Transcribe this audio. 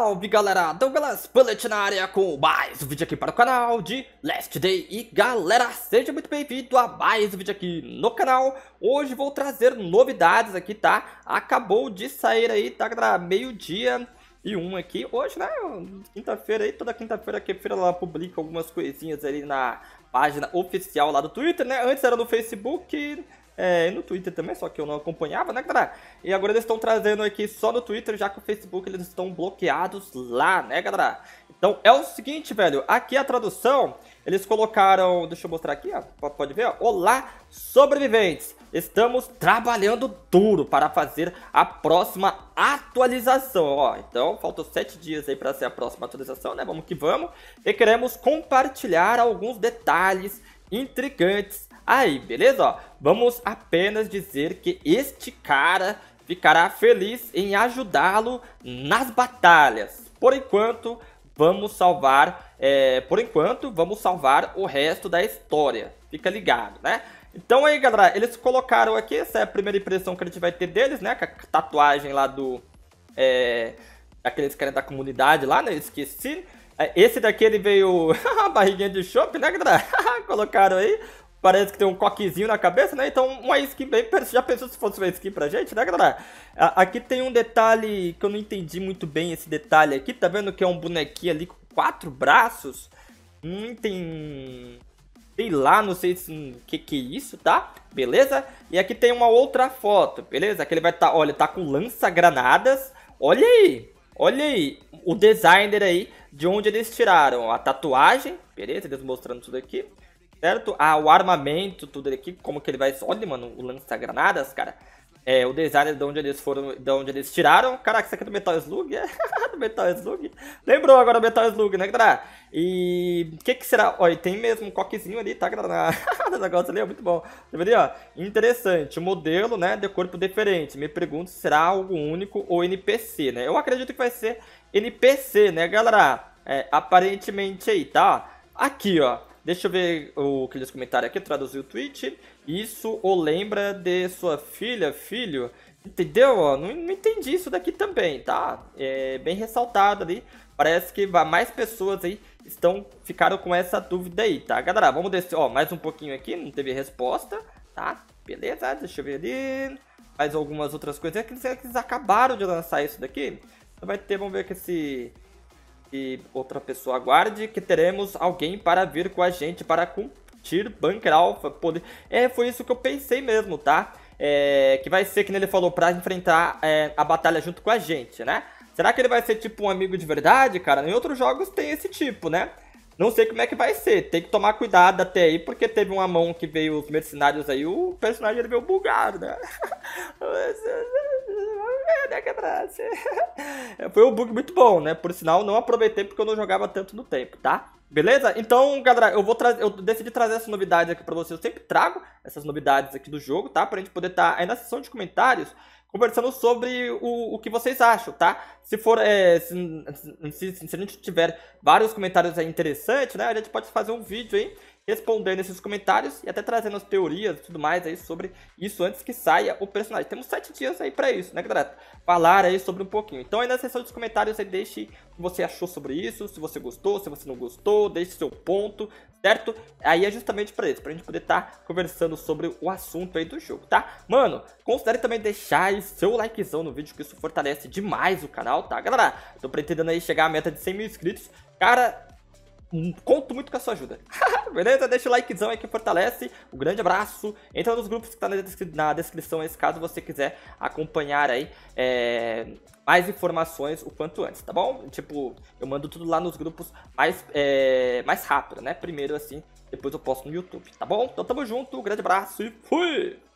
Salve galera, Douglas Bullet na área com mais um vídeo aqui para o canal de Last Day E galera, seja muito bem-vindo a mais um vídeo aqui no canal Hoje vou trazer novidades aqui, tá? Acabou de sair aí, tá galera, meio dia e um aqui Hoje, né, quinta-feira aí, toda quinta-feira que feira ela publica algumas coisinhas ali na página oficial lá do Twitter, né? Antes era no Facebook é, no Twitter também, só que eu não acompanhava, né, galera? E agora eles estão trazendo aqui só no Twitter, já que o Facebook eles estão bloqueados lá, né, galera? Então é o seguinte, velho, aqui a tradução, eles colocaram, deixa eu mostrar aqui, ó, pode ver, ó, Olá, sobreviventes! Estamos trabalhando duro para fazer a próxima atualização, ó. Então, faltam sete dias aí para ser a próxima atualização, né? Vamos que vamos. E queremos compartilhar alguns detalhes intrigantes aí, beleza? Ó, vamos apenas dizer que este cara ficará feliz em ajudá-lo nas batalhas. Por enquanto, vamos salvar. É, por enquanto, vamos salvar o resto da história. Fica ligado, né? Então aí, galera, eles colocaram aqui, essa é a primeira impressão que a gente vai ter deles, né? Com a tatuagem lá do... É, aqueles que da comunidade lá, né? Esqueci. É, esse daqui ele veio... barriguinha de chope, né, galera? Colocaram aí parece que tem um coquezinho na cabeça, né? Então, uma skin bem. Já pensou se fosse uma skin pra gente, né, galera? Aqui tem um detalhe que eu não entendi muito bem esse detalhe aqui. Tá vendo que é um bonequinho ali com quatro braços? Hum, tem. Sei lá, não sei o se... Hum, que que é isso, tá? Beleza? E aqui tem uma outra foto, beleza? Que ele vai estar, tá, olha, tá com lança-granadas. Olha aí, olha aí. O designer aí, de onde eles tiraram a tatuagem, beleza? Eles mostrando tudo aqui certo? Ah, o armamento, tudo aqui, como que ele vai. Olha, mano, o lança-granadas, cara. É, o design de onde eles foram, de onde eles tiraram. Caraca, isso aqui é do Metal Slug? É, do Metal Slug? Lembrou agora o Metal Slug, né, galera? E o que que será? Olha, tem mesmo um coquezinho ali, tá, galera? o negócio ali é muito bom. Tá ali, ó? Interessante, o modelo, né, de corpo diferente. Me pergunto se será algo único ou NPC, né? Eu acredito que vai ser NPC, né, galera? É, aparentemente aí, tá? Aqui, ó. Deixa eu ver o que eles comentaram aqui, traduzir o tweet. Isso o lembra de sua filha, filho? Entendeu? Ó, não, não, entendi isso daqui também, tá? É bem ressaltado ali. Parece que mais pessoas aí estão ficaram com essa dúvida aí, tá? Galera, vamos descer, ó, mais um pouquinho aqui, não teve resposta, tá? Beleza, deixa eu ver ali. Mais algumas outras coisas. É que eles é acabaram de lançar isso daqui. Então vai ter, vamos ver que esse que outra pessoa aguarde que teremos alguém para vir com a gente para curtir Bunker Alpha. Poder... É, foi isso que eu pensei mesmo, tá? É, que vai ser, que ele falou, para enfrentar é, a batalha junto com a gente, né? Será que ele vai ser tipo um amigo de verdade, cara? Em outros jogos tem esse tipo, né? Não sei como é que vai ser, tem que tomar cuidado até aí, porque teve uma mão que veio os mercenários aí, o personagem ele veio bugado, né? É é Foi um bug muito bom, né? Por sinal, não aproveitei porque eu não jogava tanto no tempo, tá? Beleza? Então, galera, eu vou trazer, eu decidi trazer essas novidades aqui pra vocês. Eu sempre trago essas novidades aqui do jogo, tá? Pra gente poder estar tá aí na seção de comentários conversando sobre o, o que vocês acham, tá? Se for, é, se, se, se, a gente tiver vários comentários aí interessantes, né? A gente pode fazer um vídeo aí respondendo esses comentários e até trazendo as teorias e tudo mais aí sobre isso antes que saia o personagem. Temos sete dias aí para isso, né, galera? Falar aí sobre um pouquinho. Então aí na seção dos comentários aí deixe o que você achou sobre isso, se você gostou, se você não gostou, deixe seu ponto, certo? Aí é justamente para isso, pra gente poder estar tá conversando sobre o assunto aí do jogo, tá? Mano, considere também deixar aí seu likezão no vídeo, que isso fortalece demais o canal, tá, galera? Tô pretendendo aí chegar à meta de 100 mil inscritos. Cara, conto muito com a sua ajuda. Beleza? Deixa o likezão aí que fortalece. Um grande abraço. Entra nos grupos que tá na, descrição esse caso você quiser acompanhar aí é, mais informações o quanto antes, tá bom? Tipo, eu mando tudo lá nos grupos mais, é, mais rápido, né? Primeiro assim, depois eu posto no YouTube, tá bom? Então tamo junto, um grande abraço e fui!